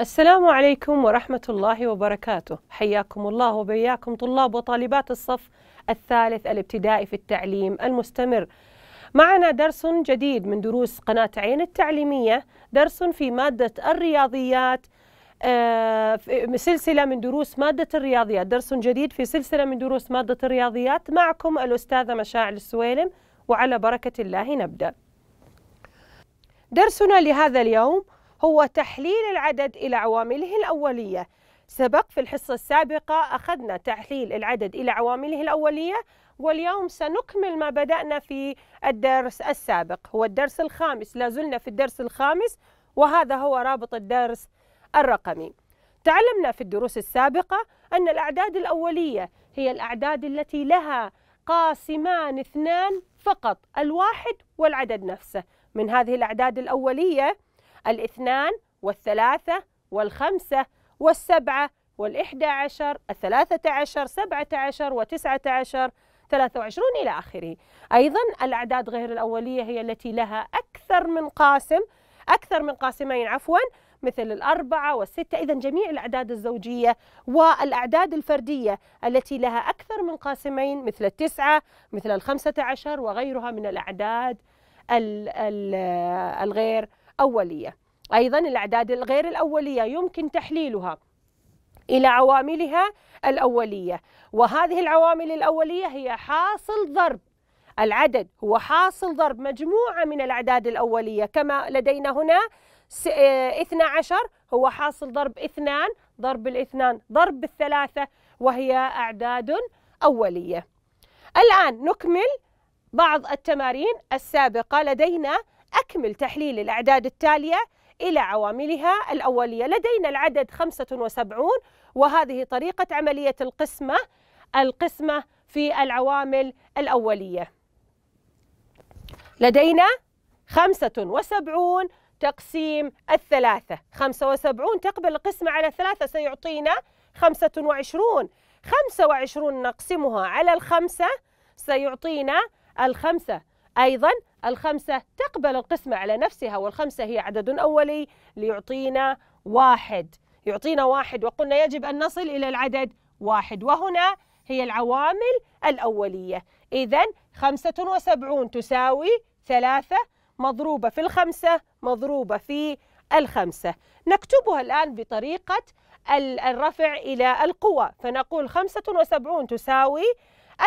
السلام عليكم ورحمة الله وبركاته حياكم الله وبياكم طلاب وطالبات الصف الثالث الابتدائي في التعليم المستمر معنا درس جديد من دروس قناة عين التعليمية درس في مادة الرياضيات آه، سلسلة من دروس مادة الرياضيات درس جديد في سلسلة من دروس مادة الرياضيات معكم الأستاذة مشاعل السويلم وعلى بركة الله نبدأ درسنا لهذا اليوم هو تحليل العدد إلى عوامله الأولية سبق في الحصة السابقة أخذنا تحليل العدد إلى عوامله الأولية واليوم سنكمل ما بدأنا في الدرس السابق هو الدرس الخامس لازلنا في الدرس الخامس وهذا هو رابط الدرس الرقمي تعلمنا في الدروس السابقة أن الأعداد الأولية هي الأعداد التي لها قاسمان اثنان فقط الواحد والعدد نفسه من هذه الأعداد الأولية الاثنان والثلاثة والخمسة والسبعة والإحدى عشر الثلاثة عشر سبعة عشر وتسعة عشر ثلاثة وعشرون إلى آخره أيضا الأعداد غير الأولية هي التي لها أكثر من قاسم أكثر من قاسمين عفوا مثل الأربعة والستة إذا جميع الأعداد الزوجية والأعداد الفردية التي لها أكثر من قاسمين مثل التسعة مثل الخمسة عشر وغيرها من الأعداد الغير أولية أيضا الأعداد الغير الأولية يمكن تحليلها إلى عواملها الأولية وهذه العوامل الأولية هي حاصل ضرب العدد هو حاصل ضرب مجموعة من الأعداد الأولية كما لدينا هنا 12 آه، هو حاصل ضرب 2 ضرب الاثنان ضرب الثلاثة وهي أعداد أولية الآن نكمل بعض التمارين السابقة لدينا أكمل تحليل الأعداد التالية إلى عواملها الأولية لدينا العدد 75 وهذه طريقة عملية القسمة القسمة في العوامل الأولية لدينا 75 تقسيم الثلاثة 75 تقبل القسمة على الثلاثة سيعطينا 25 25 نقسمها على الخمسة سيعطينا الخمسة أيضا الخمسة تقبل القسمة على نفسها والخمسة هي عدد أولي ليعطينا واحد يعطينا واحد وقلنا يجب أن نصل إلى العدد واحد وهنا هي العوامل الأولية إذا خمسة وسبعون تساوي ثلاثة مضروبة في الخمسة مضروبة في الخمسة نكتبها الآن بطريقة الرفع إلى القوى فنقول خمسة وسبعون تساوي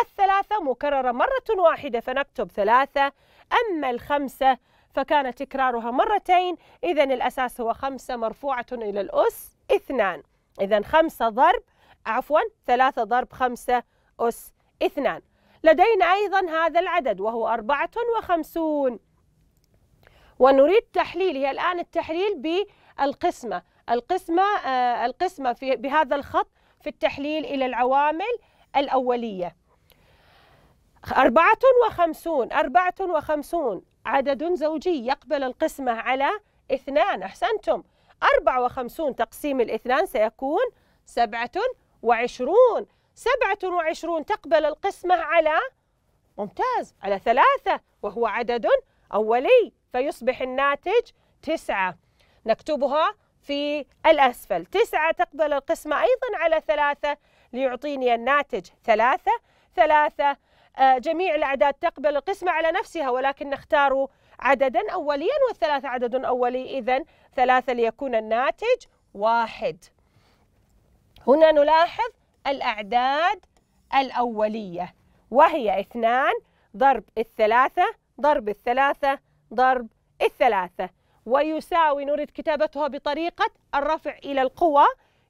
الثلاثة مكررة مرة واحدة فنكتب ثلاثة أما الخمسة فكان تكرارها مرتين إذا الأساس هو خمسة مرفوعة إلى الأس اثنان إذا خمسة ضرب عفوا ثلاثة ضرب خمسة أس اثنان لدينا أيضا هذا العدد وهو أربعة وخمسون ونريد هي الآن التحليل بالقسمة القسمة آه القسمة في بهذا الخط في التحليل إلى العوامل الأولية أربعة وخمسون أربعة وخمسون عدد زوجي يقبل القسمة على اثنان أحسنتم أربعة وخمسون تقسيم الاثنان سيكون سبعة وعشرون سبعة وعشرون تقبل القسمة على ممتاز على ثلاثة وهو عدد أولي فيصبح الناتج تسعة نكتبها في الأسفل تسعة تقبل القسمة أيضا على ثلاثة ليعطيني الناتج ثلاثة ثلاثة آه، جميع الأعداد تقبل القسمة على نفسها ولكن نختار عددا أوليا والثلاثة عدد أولي إذا ثلاثة ليكون الناتج واحد هنا نلاحظ الأعداد الأولية وهي اثنان ضرب الثلاثة ضرب الثلاثة ضرب الثلاثة ويساوي نريد كتابتها بطريقة الرفع إلى القوة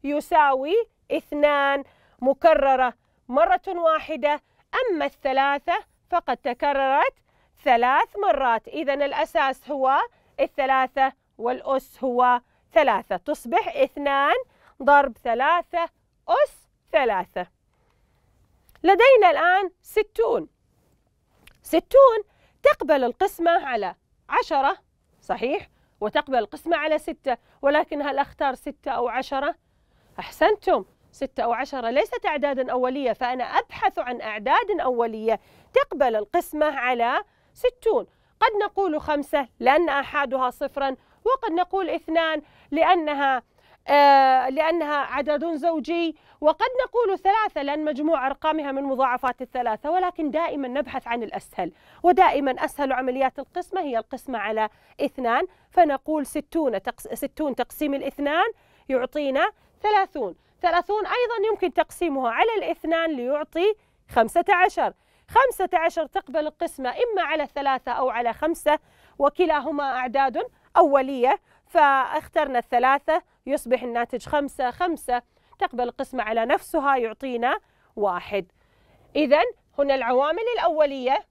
يساوي اثنان مكررة مرة واحدة أما الثلاثة فقد تكررت ثلاث مرات إذا الأساس هو الثلاثة والأس هو ثلاثة تصبح اثنان ضرب ثلاثة أس ثلاثة لدينا الآن ستون ستون تقبل القسمة على عشرة صحيح وتقبل القسمة على ستة ولكن هل أختار ستة أو عشرة؟ أحسنتم ستة أو عشرة ليست أعدادا أولية فأنا أبحث عن أعداد أولية تقبل القسمة على ستون قد نقول خمسة لأن أحدها صفرا وقد نقول اثنان لأنها آه، لأنها عدد زوجي وقد نقول ثلاثة لأن مجموع أرقامها من مضاعفات الثلاثة ولكن دائما نبحث عن الأسهل ودائما أسهل عمليات القسمة هي القسمة على اثنان فنقول ستون, تقس ستون تقسيم الاثنان يعطينا ثلاثون 30 أيضا يمكن تقسيمها على الاثنان ليعطي 15 15 تقبل القسمة إما على ثلاثة أو على خمسة وكلاهما أعداد أولية فاخترنا الثلاثة يصبح الناتج خمسة خمسة تقبل القسمة على نفسها يعطينا واحد إذا هنا العوامل الأولية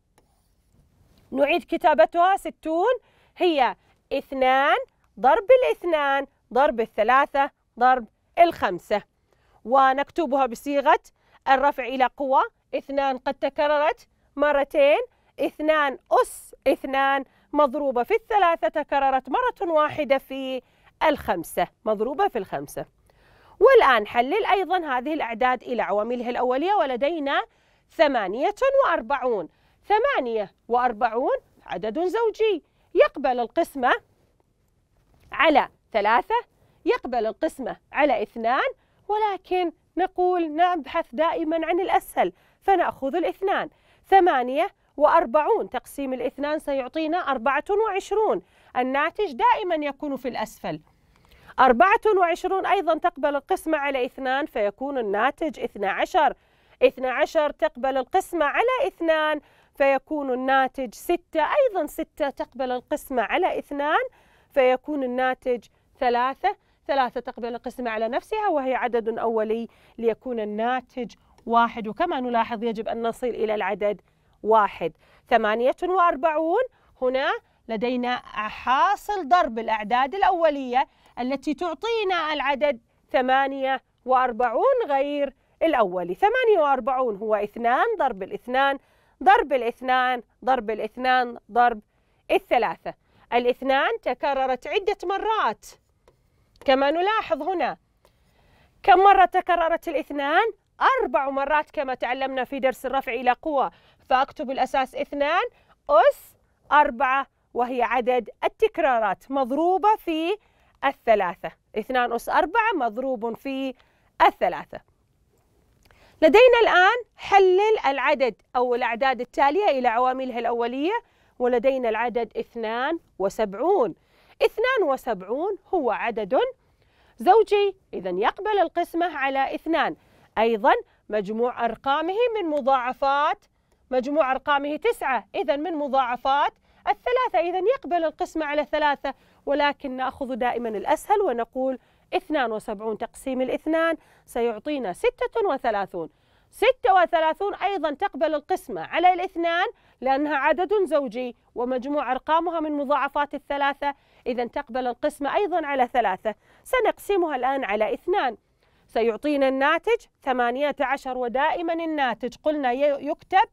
نعيد كتابتها ستون هي اثنان ضرب الاثنان ضرب الثلاثة ضرب الخمسة ونكتبها بصيغة الرفع إلى قوة اثنان قد تكررت مرتين اثنان أس اثنان مضروبة في الثلاثة تكررت مرة واحدة في الخمسة مضروبة في الخمسة والآن حلل أيضا هذه الأعداد إلى عواملها الأولية ولدينا ثمانية وأربعون ثمانية وأربعون عدد زوجي يقبل القسمة على ثلاثة يقبل القسمة على اثنان ولكن نقول نبحث دائما عن الأسهل فنأخذ الاثنان ثمانية وأربعون تقسيم الاثنان سيعطينا أربعة وعشرون الناتج دائما يكون في الأسفل أربعة وعشرون أيضا تقبل القسمة على اثنان فيكون الناتج اثنى عشر اثنى عشر تقبل القسمة على اثنان فيكون الناتج ستة أيضا ستة تقبل القسمة على اثنان فيكون الناتج ثلاثة ثلاثة تقبل القسمة على نفسها وهي عدد أولي ليكون الناتج واحد وكما نلاحظ يجب أن نصل إلى العدد واحد ثمانية وأربعون هنا لدينا حاصل ضرب الأعداد الأولية التي تعطينا العدد ثمانية وأربعون غير الأولي ثمانية وأربعون هو اثنان ضرب الاثنان ضرب الاثنان ضرب الاثنان ضرب الثلاثة الاثنان تكررت عدة مرات كما نلاحظ هنا كم مرة تكررت الاثنان؟ أربع مرات كما تعلمنا في درس الرفع إلى قوة فأكتب الأساس اثنان أس أربعة وهي عدد التكرارات مضروبة في الثلاثة اثنان أس أربعة مضروب في الثلاثة لدينا الآن حلل العدد أو الأعداد التالية إلى عواملها الأولية ولدينا العدد اثنان وسبعون 72 هو عدد زوجي إذا يقبل القسمة على اثنان أيضا مجموع أرقامه من مضاعفات مجموع أرقامه تسعة إذا من مضاعفات الثلاثة إذا يقبل القسمة على ثلاثة ولكن نأخذ دائما الأسهل ونقول 72 تقسيم الاثنان سيعطينا 36 36 أيضا تقبل القسمة على الاثنان لأنها عدد زوجي ومجموع أرقامها من مضاعفات الثلاثة إذا تقبل القسمة أيضا على ثلاثة سنقسمها الآن على اثنان سيعطينا الناتج ثمانية عشر ودائما الناتج قلنا يكتب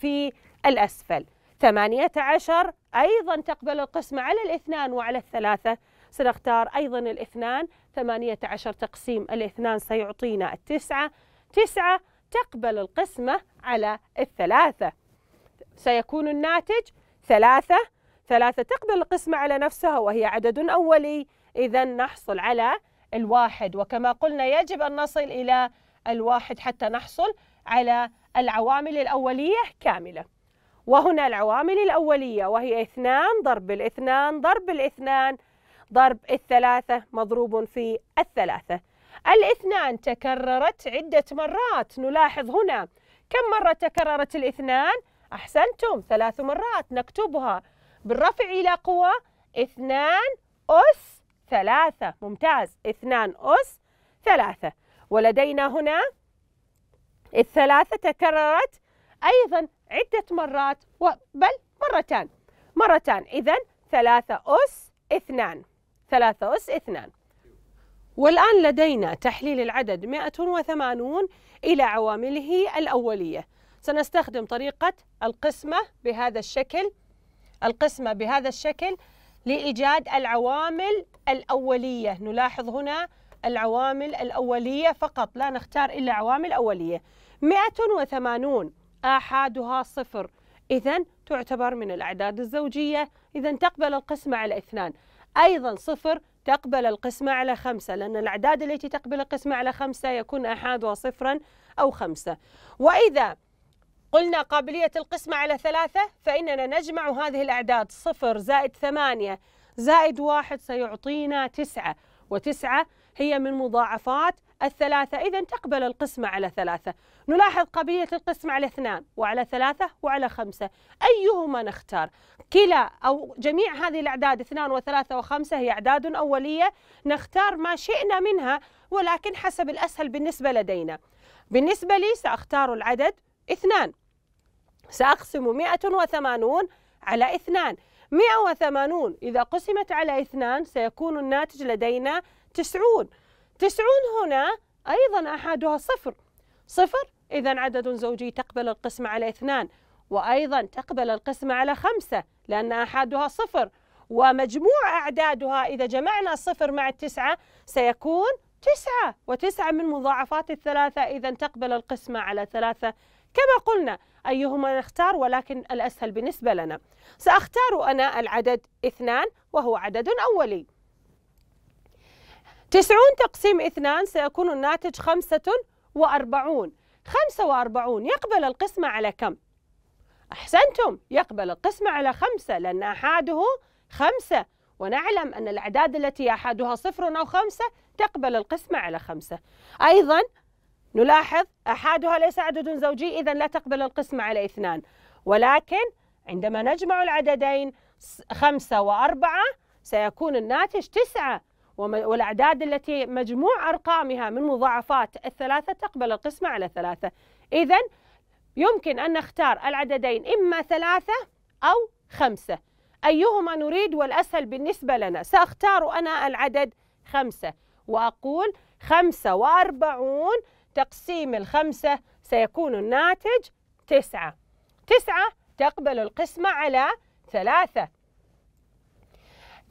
في الأسفل ثمانية عشر أيضا تقبل القسمة على الاثنان وعلى الثلاثة سنختار أيضا الاثنان ثمانية عشر تقسيم الاثنان سيعطينا التسعة تسعة تقبل القسمة على الثلاثة سيكون الناتج ثلاثة ثلاثة تقبل القسمة على نفسها وهي عدد أولي إذا نحصل على الواحد وكما قلنا يجب أن نصل إلى الواحد حتى نحصل على العوامل الأولية كاملة وهنا العوامل الأولية وهي اثنان ضرب الاثنان ضرب الاثنان ضرب الثلاثة مضروب في الثلاثة الاثنان تكررت عدة مرات نلاحظ هنا كم مرة تكررت الاثنان؟ أحسنتم ثلاث مرات نكتبها بالرفع إلى قوة اثنان أس ثلاثة ممتاز اثنان أس ثلاثة ولدينا هنا الثلاثة تكررت أيضا عدة مرات بل مرتان مرتان إذا ثلاثة أس اثنان ثلاثة أس اثنان والآن لدينا تحليل العدد 180 إلى عوامله الأولية سنستخدم طريقة القسمة بهذا الشكل القسمة بهذا الشكل لإيجاد العوامل الأولية نلاحظ هنا العوامل الأولية فقط لا نختار إلا عوامل أولية 180 آحادها صفر إذا تعتبر من الأعداد الزوجية إذا تقبل القسمة على اثنان أيضا صفر تقبل القسمة على خمسة لأن الأعداد التي تقبل القسمة على خمسة يكون أحادها صفرا أو خمسة وإذا قلنا قابلية القسمة على ثلاثة فإننا نجمع هذه الأعداد صفر زائد ثمانية زائد واحد سيعطينا تسعة وتسعة هي من مضاعفات الثلاثة إذا تقبل القسمة على ثلاثة نلاحظ قابلية القسمة على اثنان وعلى ثلاثة وعلى خمسة أيهما نختار كلا أو جميع هذه الأعداد اثنان وثلاثة وخمسة هي أعداد أولية نختار ما شئنا منها ولكن حسب الأسهل بالنسبة لدينا بالنسبة لي سأختار العدد اثنان سأقسم 180 على 2 180 إذا قسمت على 2 سيكون الناتج لدينا 90 90 هنا أيضا أحدها صفر صفر إذا عدد زوجي تقبل القسمة على 2 وأيضا تقبل القسمة على 5 لأن أحدها صفر ومجموع أعدادها إذا جمعنا الصفر مع التسعة سيكون تسعة وتسعة من مضاعفات الثلاثة إذا تقبل القسمة على ثلاثة كما قلنا أيهما نختار ولكن الأسهل بالنسبة لنا سأختار أنا العدد اثنان وهو عدد أولي تسعون تقسيم اثنان سيكون الناتج خمسة وأربعون خمسة وأربعون يقبل القسمة على كم؟ أحسنتم يقبل القسمة على خمسة لأن أحاده خمسة ونعلم أن الأعداد التي أحدها صفر أو خمسة تقبل القسمة على خمسة أيضا نلاحظ أحدها ليس عدد زوجي إذا لا تقبل القسمة على اثنان ولكن عندما نجمع العددين خمسة وأربعة سيكون الناتج تسعة والأعداد التي مجموع أرقامها من مضاعفات الثلاثة تقبل القسمة على ثلاثة إذا يمكن أن نختار العددين إما ثلاثة أو خمسة أيهما نريد والأسهل بالنسبة لنا سأختار أنا العدد خمسة وأقول خمسة وأربعون تقسيم الخمسة سيكون الناتج تسعة تسعة تقبل القسمة على ثلاثة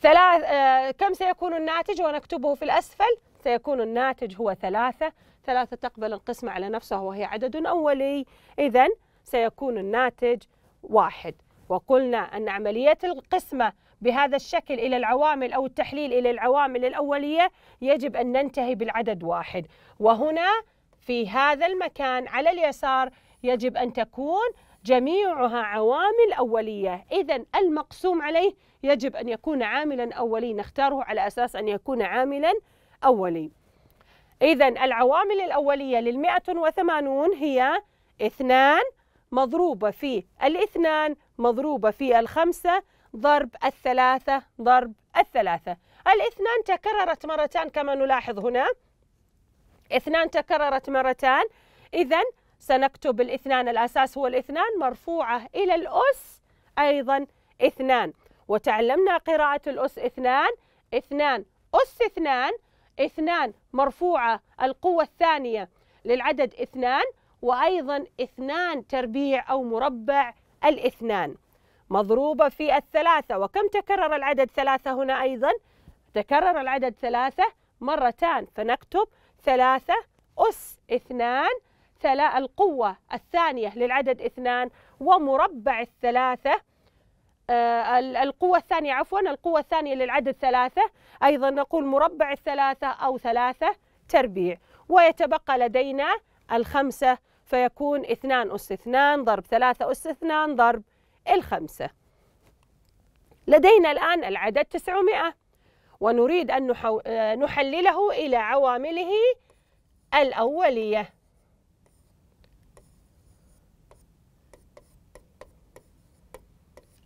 ثلاث آه كم سيكون الناتج ونكتبه في الأسفل سيكون الناتج هو ثلاثة ثلاثة تقبل القسمة على نفسها وهي عدد أولي إذا سيكون الناتج واحد وقلنا أن عملية القسمة بهذا الشكل إلى العوامل أو التحليل إلى العوامل الأولية يجب أن ننتهي بالعدد واحد وهنا في هذا المكان على اليسار يجب أن تكون جميعها عوامل أولية إذا المقسوم عليه يجب أن يكون عاملا أولي نختاره على أساس أن يكون عاملا أولي إذا العوامل الأولية للمئة وثمانون هي اثنان مضروبة في الاثنان مضروبة في الخمسة ضرب الثلاثة ضرب الثلاثة الاثنان تكررت مرتان كما نلاحظ هنا اثنان تكررت مرتان إذا سنكتب الاثنان الأساس هو الاثنان مرفوعة إلى الأس أيضا اثنان وتعلمنا قراءة الأس اثنان اثنان أس اثنان اثنان مرفوعة القوة الثانية للعدد اثنان وأيضا اثنان تربيع أو مربع الاثنان مضروبة في الثلاثة وكم تكرر العدد ثلاثة هنا أيضا تكرر العدد ثلاثة مرتان فنكتب ثلاثة أس اثنان ثلا القوة الثانية للعدد اثنان ومربع الثلاثة آه القوة الثانية عفوا القوة الثانية للعدد ثلاثة أيضا نقول مربع الثلاثة أو ثلاثة تربيع ويتبقى لدينا الخمسة فيكون اثنان أس اثنان ضرب ثلاثة أس اثنان ضرب الخمسة لدينا الآن العدد تسعمائة ونريد أن آه، نحلله إلى عوامله الأولية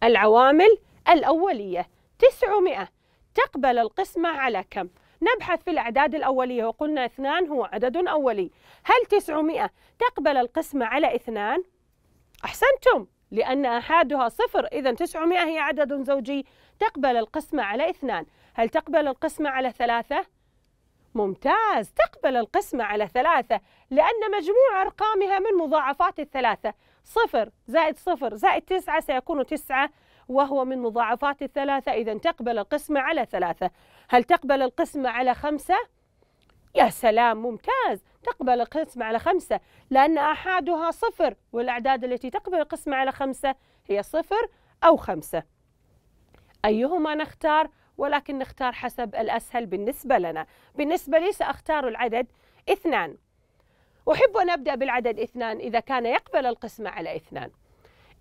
العوامل الأولية 900 تقبل القسمة على كم؟ نبحث في الأعداد الأولية وقلنا اثنان هو عدد أولي هل 900 تقبل القسمة على اثنان؟ أحسنتم لأن أحدها صفر إذا 900 هي عدد زوجي تقبل القسمة على اثنان هل تقبل القسمة على ثلاثة؟ ممتاز تقبل القسمة على ثلاثة لأن مجموع أرقامها من مضاعفات الثلاثة صفر زائد صفر زائد تسعة سيكون تسعة وهو من مضاعفات الثلاثة إذا تقبل القسمة على ثلاثة هل تقبل القسمة على خمسة؟ يا سلام ممتاز تقبل القسمة على خمسة لأن أحدها صفر والأعداد التي تقبل القسمة على خمسة هي صفر أو خمسة أيهما نختار ولكن نختار حسب الأسهل بالنسبة لنا بالنسبة لي سأختار العدد اثنان أحب أن أبدأ بالعدد اثنان إذا كان يقبل القسمة على اثنان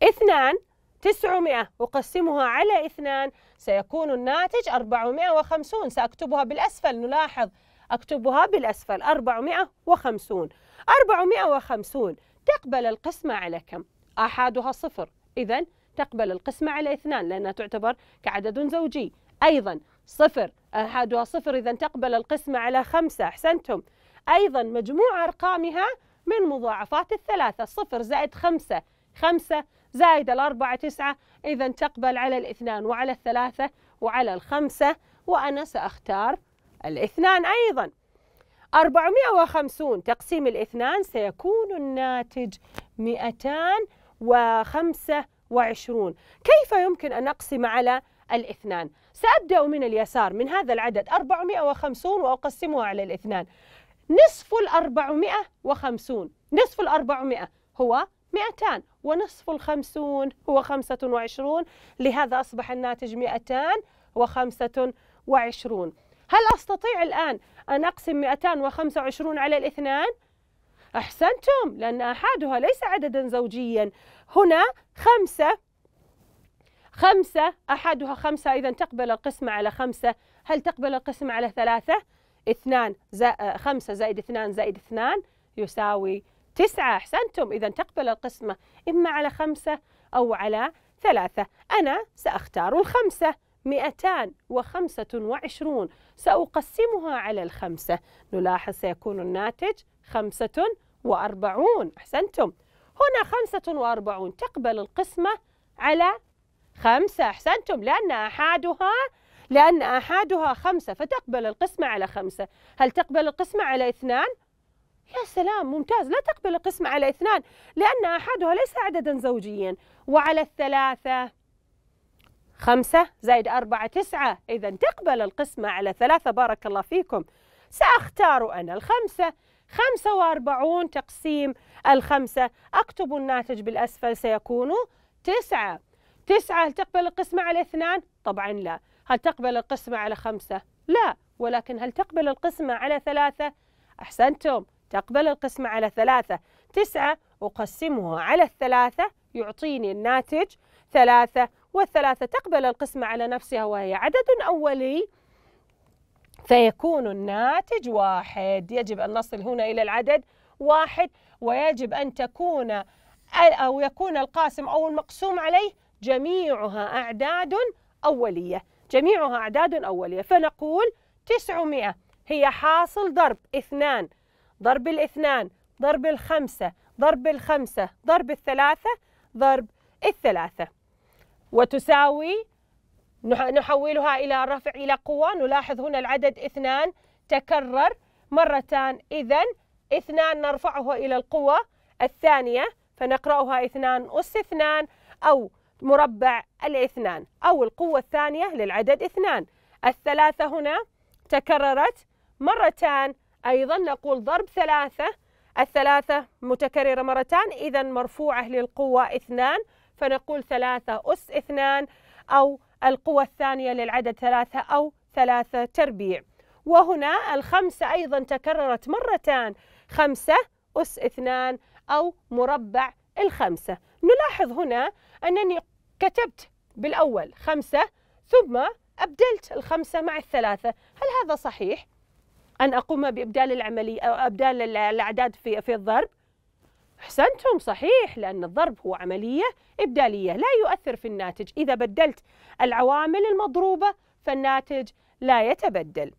اثنان تسعمائة أقسمها على اثنان سيكون الناتج أربعمائة وخمسون سأكتبها بالأسفل نلاحظ أكتبها بالأسفل أربعمائة وخمسون أربعمائة وخمسون تقبل القسمة على كم؟ أحدها صفر إذا تقبل القسمة على اثنان لأنها تعتبر كعدد زوجي أيضا صفر أحدها صفر إذا تقبل القسمة على خمسة أحسنتم أيضا مجموع أرقامها من مضاعفات الثلاثة صفر زائد خمسة خمسة زائد الأربعة تسعة إذا تقبل على الاثنان وعلى الثلاثة وعلى الخمسة وأنا سأختار الاثنان أيضا 450 تقسيم الاثنان سيكون الناتج 225 كيف يمكن أن أقسم على الاثنان؟ سأبدأ من اليسار من هذا العدد 450 وأقسمها على الاثنان نصف ال 450 نصف ال 400 هو 200 ونصف ال 50 هو 25 لهذا أصبح الناتج 225 هل أستطيع الآن أن أقسم 225 على الاثنان؟ أحسنتم لأن أحدها ليس عددا زوجيا هنا خمسة خمسة أحدها خمسة إذا تقبل القسمة على خمسة هل تقبل القسمة على ثلاثة؟ اثنان زائد خمسة زائد اثنان زائد اثنان يساوي تسعة أحسنتم إذا تقبل القسمة إما على خمسة أو على ثلاثة أنا سأختار الخمسة مئتان وخمسة وعشرون سأقسمها على الخمسة نلاحظ سيكون الناتج خمسة وأربعون أحسنتم هنا خمسة وأربعون تقبل القسمة على خمسة أحسنتم لأن أحدها لأن أحدها خمسة فتقبل القسمة على خمسة هل تقبل القسمة على اثنان؟ يا سلام ممتاز لا تقبل القسمة على اثنان لأن أحدها ليس عددا زوجيا وعلى الثلاثة خمسة زائد أربعة تسعة إذا تقبل القسمة على ثلاثة بارك الله فيكم سأختار أنا الخمسة خمسة وأربعون تقسيم الخمسة أكتب الناتج بالأسفل سيكون تسعة تسعة هل تقبل القسمة على اثنان؟ طبعا لا هل تقبل القسمة على خمسة؟ لا ولكن هل تقبل القسمة على ثلاثة؟ أحسنتم تقبل القسمة على ثلاثة تسعة أقسمها على الثلاثة يعطيني الناتج ثلاثة والثلاثة تقبل القسمة على نفسها وهي عدد أولي فيكون الناتج واحد يجب أن نصل هنا إلى العدد واحد ويجب أن تكون أو يكون القاسم أو المقسوم عليه جميعها أعداد أولية جميعها أعداد أولية فنقول 900 هي حاصل ضرب اثنان ضرب الاثنان ضرب الخمسة ضرب الخمسة ضرب الثلاثة ضرب الثلاثة وتساوي نحولها إلى رفع إلى قوة نلاحظ هنا العدد اثنان تكرر مرتان إذا اثنان نرفعه إلى القوة الثانية فنقرأها اثنان أس اثنان أو مربع الاثنان أو القوة الثانية للعدد اثنان الثلاثة هنا تكررت مرتان أيضا نقول ضرب ثلاثة الثلاثة متكررة مرتان إذا مرفوعة للقوة اثنان فنقول ثلاثة أس اثنان أو القوة الثانية للعدد ثلاثة أو ثلاثة تربيع وهنا الخمسة أيضا تكررت مرتان خمسة أس اثنان أو مربع الخمسة نلاحظ هنا أنني كتبت بالأول خمسة ثم أبدلت الخمسة مع الثلاثة هل هذا صحيح؟ أن أقوم بإبدال العملية أو إبدال الأعداد في في الضرب؟ أحسنتم صحيح لأن الضرب هو عملية إبدالية لا يؤثر في الناتج إذا بدلت العوامل المضروبة فالناتج لا يتبدل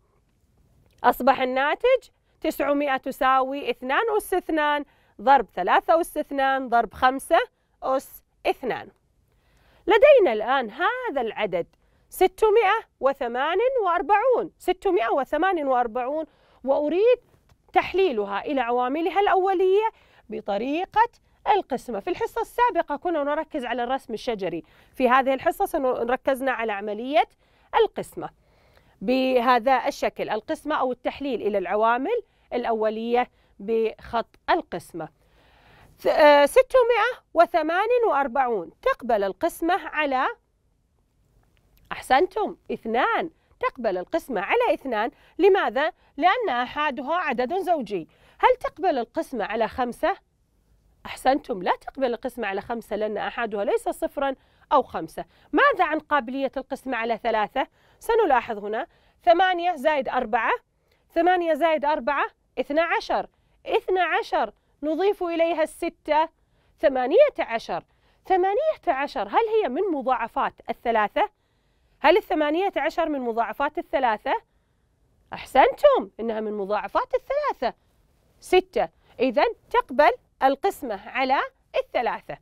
أصبح الناتج 900 تساوي 2 أس 2 ضرب 3 أس 2 ضرب 5 أس 2 لدينا الآن هذا العدد 648 648 وأريد تحليلها إلى عواملها الأولية بطريقة القسمة في الحصة السابقة كنا نركز على الرسم الشجري في هذه الحصة سنركزنا على عملية القسمة بهذا الشكل القسمة أو التحليل إلى العوامل الأولية بخط القسمة آه، ستمائة وثمان وأربعون تقبل القسمة على أحسنتم اثنان تقبل القسمة على اثنان لماذا؟ لأن أحدها عدد زوجي هل تقبل القسمة على خمسة؟ أحسنتم لا تقبل القسمة على خمسة لأن أحدها ليس صفرا أو خمسة ماذا عن قابلية القسمة على ثلاثة؟ سنلاحظ هنا ثمانية زائد أربعة ثمانية زائد أربعة اثنى عشر اثنى عشر نضيف إليها الستة ثمانية عشر ثمانية عشر هل هي من مضاعفات الثلاثة؟ هل الثمانية عشر من مضاعفات الثلاثة؟ أحسنتم إنها من مضاعفات الثلاثة ستة إذا تقبل القسمة على الثلاثة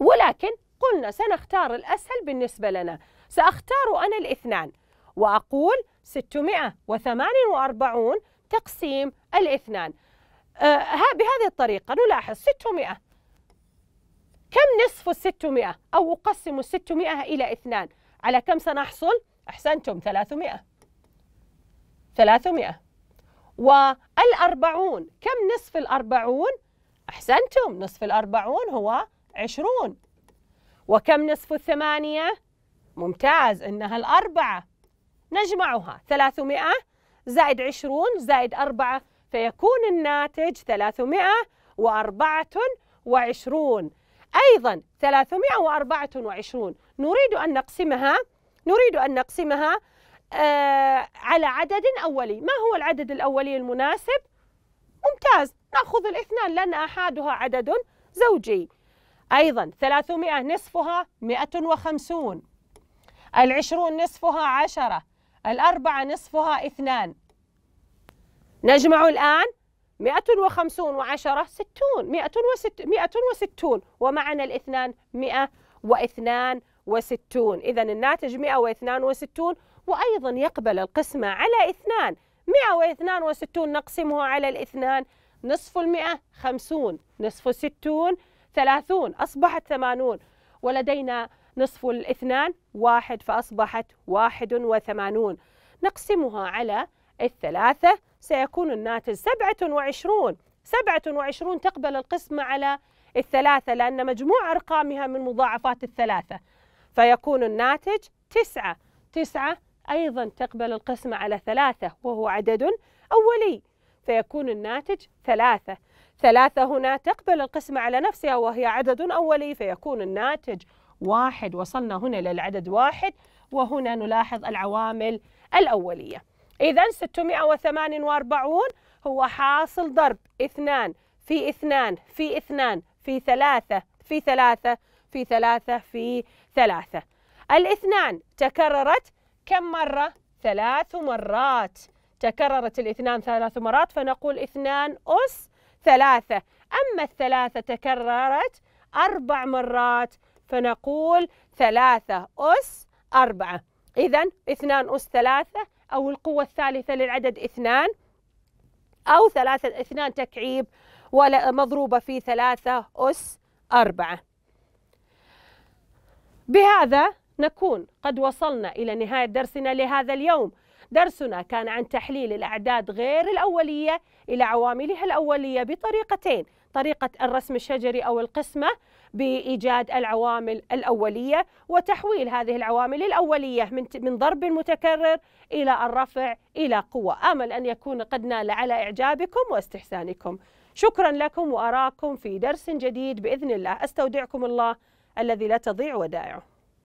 ولكن قلنا سنختار الأسهل بالنسبة لنا سأختار أنا الاثنان وأقول 648 تقسيم الاثنان آه، ها بهذه الطريقة نلاحظ 600 كم نصف الستمائة 600 أو أقسم الستمائة 600 إلى اثنان على كم سنحصل؟ أحسنتم 300 300 والأربعون كم نصف الأربعون؟ أحسنتم نصف الأربعون هو 20 وكم نصف الثمانية؟ ممتاز إنها الأربعة نجمعها 300 زائد 20 زائد 4 فيكون الناتج 324 أيضا 324 نريد أن نقسمها نريد أن نقسمها آه على عدد أولي ما هو العدد الأولي المناسب؟ ممتاز نأخذ الاثنان لأن أحدها عدد زوجي أيضا 300 نصفها 150 العشرون نصفها عشرة الأربعة نصفها اثنان نجمع الآن 150 و10 60 160 ومعنا الاثنان 162 إذا الناتج 162 وأيضا يقبل القسمة على اثنان 162 نقسمه على الاثنان نصف المئة 50 نصف 60 30 أصبحت 80 ولدينا نصف الاثنان واحد فأصبحت 81 نقسمها على الثلاثة سيكون الناتج 27 27 تقبل القسمة على الثلاثة لأن مجموع أرقامها من مضاعفات الثلاثة فيكون الناتج تسعة تسعة أيضا تقبل القسمة على ثلاثة وهو عدد أولي فيكون الناتج ثلاثة ثلاثة هنا تقبل القسمة على نفسها وهي عدد أولي فيكون الناتج واحد وصلنا هنا للعدد واحد وهنا نلاحظ العوامل الأولية إذا 648 هو حاصل ضرب اثنان في اثنان في اثنان في ثلاثة في ثلاثة في ثلاثة في ثلاثة الاثنان تكررت كم مرة؟ ثلاث مرات تكررت الاثنان ثلاث مرات فنقول اثنان أس ثلاثة أما الثلاثة تكررت أربع مرات فنقول ثلاثة أس أربعة إذا اثنان أس ثلاثة أو القوة الثالثة للعدد اثنان أو ثلاثة اثنان تكعيب ولا مضروبة في ثلاثة أس أربعة بهذا نكون قد وصلنا إلى نهاية درسنا لهذا اليوم درسنا كان عن تحليل الأعداد غير الأولية إلى عواملها الأولية بطريقتين طريقة الرسم الشجري أو القسمة بايجاد العوامل الاوليه وتحويل هذه العوامل الاوليه من من ضرب متكرر الى الرفع الى قوه، امل ان يكون قد نال على اعجابكم واستحسانكم. شكرا لكم واراكم في درس جديد باذن الله، استودعكم الله الذي لا تضيع ودائعه.